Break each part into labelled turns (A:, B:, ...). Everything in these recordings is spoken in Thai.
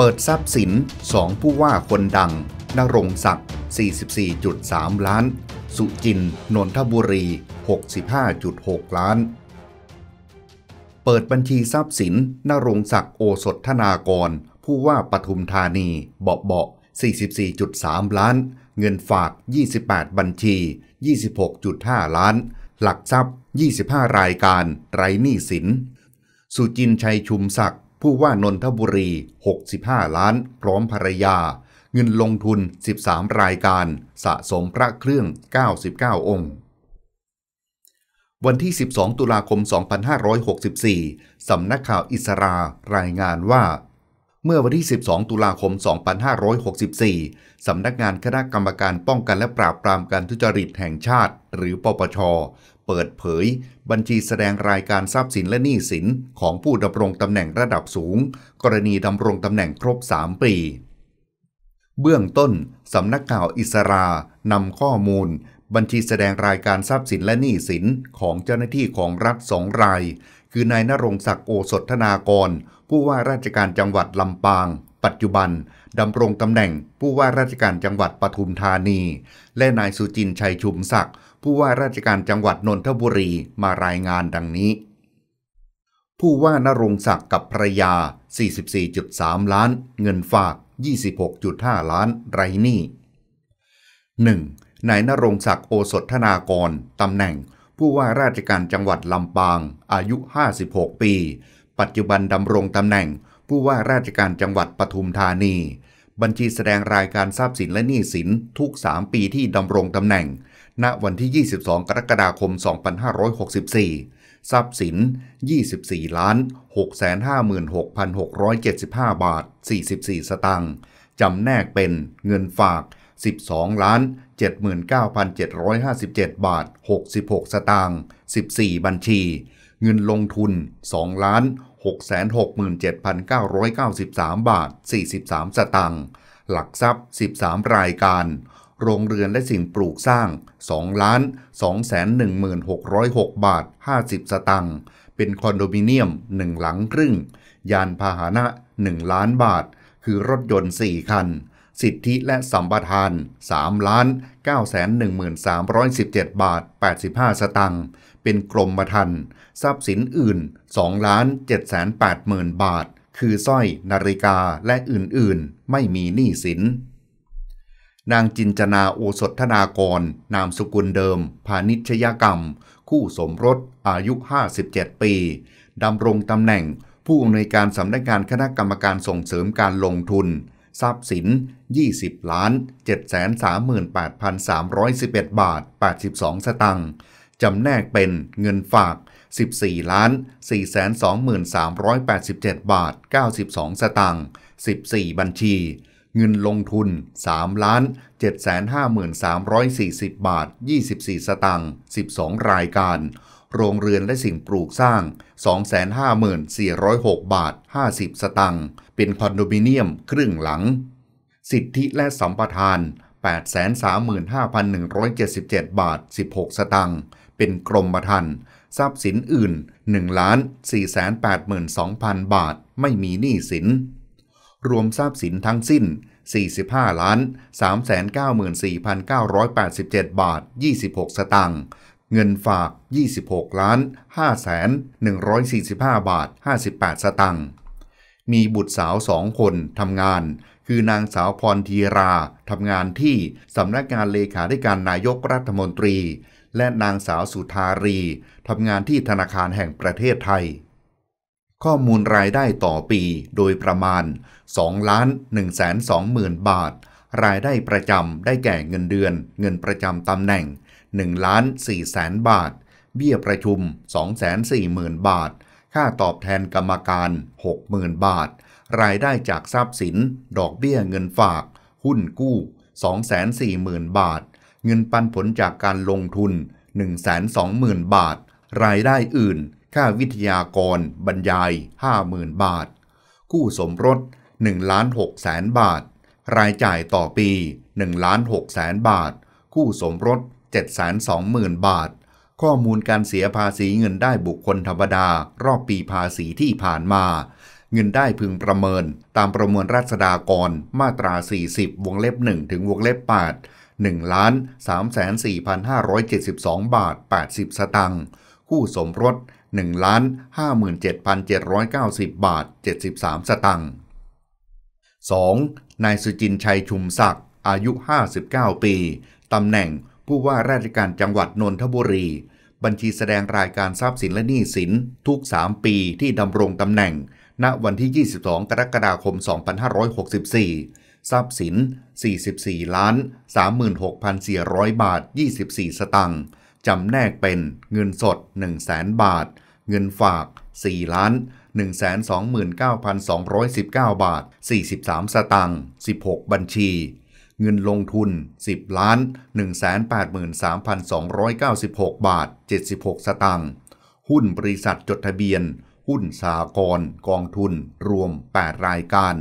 A: เปิดทรัพย์สิน2ผู้ว่าคนดัง นรงศักดิ์ 44.3 ล้าน สุจิน นนทบุรี 65.6 ล้าน เปิดบัญชีทรัพย์สิน นรงศักดิ์โอสถธนากร ผู้ว่าปทุมธานี เบาเบา44.3 ล้าน เงินฝาก 28 บัญชี 26.5 ล้าน หลักทรัพย์ 25 รายการ ไรหนี้สิน สุจินชัยชุมศักดิ์ผู้ว่านนทบุรี 65 ล้าน พร้อมภรรยา เงินลงทุน 13 รายการ สะสมพระเครื่อง 99 องค์ วันที่ 12 ตุลาคม 2564 สำนักข่าวอิสรา รายงานว่า เมื่อวันที่ 12 ตุลาคม 2564สำนักงานคณะกรรมการป้องกันและปราบปรามการทุจริตแห่งชาติ หรือปปชเปิดเผยบัญชีแสดงรายการทรัพย์สินและหนี้สินของผู้ดำรงตำแหน่งระดับสูง กรณีดำรงตำแหน่งครบ3ปี เบื้องต้นสำนักข่าวอิสรานำข้อมูล บัญชีแสดงรายการทรัพย์สินและหนี้สินของเจ้าหน้าที่ของรัฐสองรายคือนายนรงศักดิ์โอสถนากรผู้ว่าราชการจังหวัดลำปาง ปัจจุบันดำรงตำแหน่ง ผู้ว่าราชการจังหวัดปทุมธานี และนายสุจินชัยชุมศักดิ์ผู้ว่าราชการจังหวัดนนทบุรีมารายงานดังนี้ ผู้ว่านรงศักดิ์กับภรยา 44.3 ล้าน เงินฝาก 26.5 ล้าน ไรหนี่ 1. นายนรงศักดิ์โอสถธนากรตำแหน่ง ผู้ว่าราชการจังหวัดลำปาง อายุ 56 ปี ปัจจุบันดำรงตำแหน่งผู้ว่าราชการจังหวัดปทุมธานี บัญชีแสดงรายการทรัพย์สินและหนี้สินทุก 3 ปีที่ดำรงตำแหน่ง ณ วันที่ 22 กรกฎาคม 2564 ทรัพย์สิน 24ล้าน656,675 บาท 44 สตางค์จำแนกเป็นเงินฝาก 12ล้าน79,757 บาท 66 สตางค์14 บัญชี เงินลงทุน 2 ล้าน667,993 บาท 43 สตางค์หลักทรัพย์ 13 รายการ โรงเรือนและสิ่งปลูกสร้าง2ล้าน216,606 บาท 50 สตังค์เป็นคอนโดมิเนียม 1 หลังครึ่ง ยานพาหนะ 1 ล้านบาท คือรถยนต์ 4 คัน สิทธิและสัมปทาน3ล้าน9 1 3 1 7บาท 85 สตังค์เป็นกรมธรรม์ทรัพย์สินอื่น2ล้าน7 8มื0 0 บาท คือสร้อย นาฬิกา และอื่นๆ ไม่มีหนี้สิน นางจินจนาโอสถนากร นามสกุลเดิม พาณิชยกรรม คู่สมรส อายุ 57 ปี ดำรงตำแหน่ง ผู้อำนวยการสำนักงานคณะกรรมการส่งเสริมการลงทุน ทรัพย์สิน 20ล้าน738,311 บาท 82 สตังค์จำแนกเป็นเงินฝาก14ล้าน423,387 บาท 92 สตางค์14 บัญชี เงินลงทุน3ล้าน753,340 บาท 24 สตางค์12 รายการ โรงเรือนและสิ่งปลูกสร้าง 254,06บาท 50 สตางค์เป็นคอนโดมิเนียมครึ่งหลัง สิทธิและสัมปทาน 835,177 บาท 16 สตางค์เป็นกรมธรรม์ทรัพย์สินอื่น 1 482,000 บาท ไม่มีหนี้สิน รวมทรัพย์สินทั้งสิ้น 45ล้าน394,987 บาท 26 สตางค์เงินฝาก 26ล้าน5แสน145บาท58 สตังค์มีบุตรสาวสองคนทำงาน คือนางสาวพรทีรา ทำงานที่ สำนักงานเลขาธิการนายกรัฐมนตรีและนางสาวสุธารี ทำงานที่ธนาคารแห่งประเทศไทย ข้อมูลรายได้ต่อปีโดยประมาณ2ล้าน1 2 0 0 0 บาท รายได้ประจำได้แก่เงินเดือน เงินประจำตำแหน่ง1ล้าน4แสนบาท เบี้ยประชุม 2 4 0 0 0 0 บาท ค่าตอบแทนกรรมการ 60,000 บาท รายได้จากทรัพย์สิน ดอกเบี้ยเงินฝาก หุ้นกู้ 240,000 บาทเงินปันผลจากการลงทุน 120,000 บาท รายได้อื่น ค่าวิทยากร บรรยาย 50,000 บาท คู่สมรส1ล้าน6แสนบาท รายจ่ายต่อปี1ล้าน6แสนบาท คู่สมรส7 2ม0 0 0 บาท ข้อมูลการเสียภาษีเงินได้บุคคลธรรมดารอบปีภาษีที่ผ่านมา เงินได้พึงประเมิน ตามประมวลราษฎากร มาตรา 40 วงเล็บ 1 ถึงวงเล็บ 8 1ล้าน34,572 บาท 80 สตังค์ คู่สมรส1ล้าน57,790 บาท 73 สตังค์ 2. นายสุจินชัยชุมศักดิ์ อายุ 59 ปี ตำแหน่งผู้ว่าราชการจังหวัด นนทบุรี บัญชีแสดงรายการทรัพย์สินและหนี้สินทุก 3 ปีที่ดำรงตำแหน่ง ณ วันที่ 22กรกฎาคม 2564ทรัพย์สิน 44ล้าน36,400 บาท 24 สตังค์ จำแนกเป็นเงินสด 1 0 0 0 0 0 บาท เงินฝาก4ล้าน129,219 บาท 43 สตังค์ 16 บัญชี เงินลงทุน 10ล้าน183,296 บาท 76 สตังค์ หุ้นบริษัทจดทะเบียน หุ้นสากรกองทุน รวม8รายการ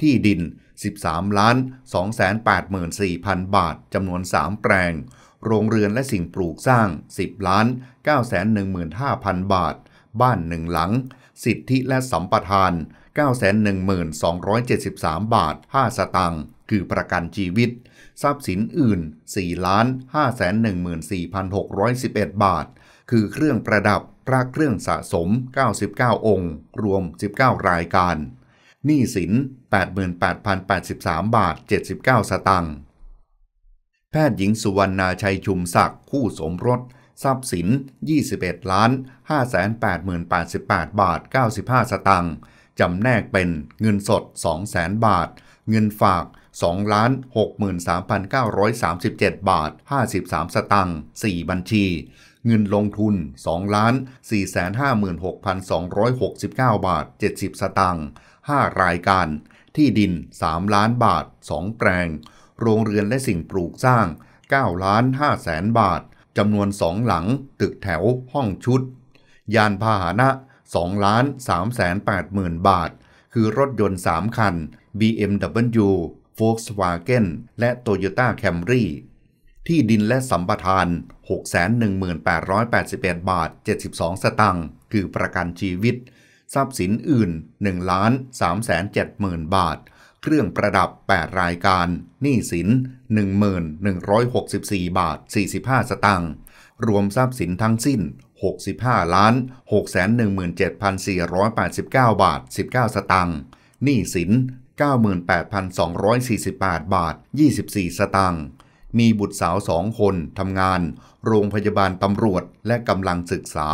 A: ที่ดิน13ล้าน284,000 บาท จำนวน 3 แปลงโรงเรือนและสิ่งปลูกสร้าง 10ล้าน915,000 บาท บ้านหนึ่งหลัง สิทธิและสัมปทาน 912,273 บาท 5 สตางค์คือประกันชีวิต ทรัพย์สินอื่น4ล้าน514,611 บาท คือเครื่องประดับพระเครื่องสะสม 99 องค์ รวม 19 รายการหนี้สิน88,083 บาท 79 สตังค์ แพทย์หญิงสุวรรณาชัยชุมศักดิ์คู่สมรสทรัพย์สิน21ล้าน5,888บาท95 สตังค์ จำแนกเป็นเงินสด 200,000บาท เงินฝาก2 63,937บาท53สตังค์4บัญชี เงินลงทุน 2 456,269บาท70สตังค์5 รายการที่ดิน 3 ล้านบาท 2 แปลง โรงเรือนและสิ่งปลูกสร้าง9ล้าน5แสนบาทจำนวน 2 หลังตึกแถวห้องชุด ยานพาหนะ2ล้าน3แสน8หมื่นบาท คือรถยนต์ 3 คัน BMW Volkswagen และ Toyota Camry ที่ดินและสัมปทาน 618,881บาท 72 สตังค์คือประกันชีวิตทรัพย์สินอื่น 1 3 7 0 0 0 0 บาท เครื่องประดับ 8 รายการ หนี้สิน1164 บาท 45 สตางค์ รวมทรัพย์สินทั้งสิ้น 65ล้าน617,489 บาท 19 สตางค์ หนี้สิน 98,248 บาท 24 สตางค์ มีบุตรสาวสองคนทำงาน โรงพยาบาลตำรวจและกำลังศึกษา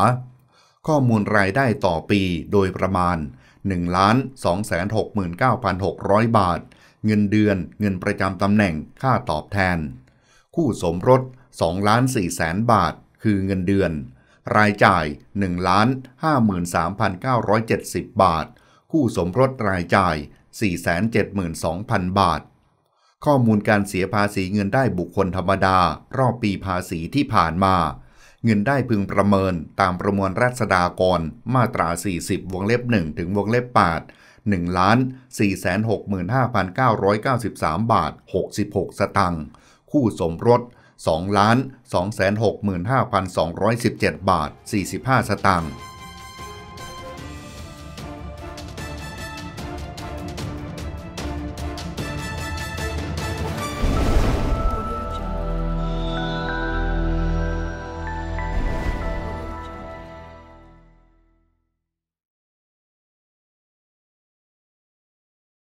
A: ข้อมูลรายได้ต่อปีโดยประมาณ 1,269,600 บาท เงินเดือน เงินประจำตำแหน่ง ค่าตอบแทน คู่สมรส2ล้าน4แสนบาท คือเงินเดือน รายจ่าย1ล้าน53,970 บาท คู่สมรสรายจ่าย 472,000 บาท ข้อมูลการเสียภาษีเงินได้บุคคลธรรมดารอบปีภาษีที่ผ่านมาเงินได้พึงประเมินตามประมวลราษฎากรมาตรา 40 วงเล็บ 1 ถึงวงเล็บ 8 1 465,993 บาท 66 สตังค์คู่สมรส 2 265,217 บาท 45 สตังค์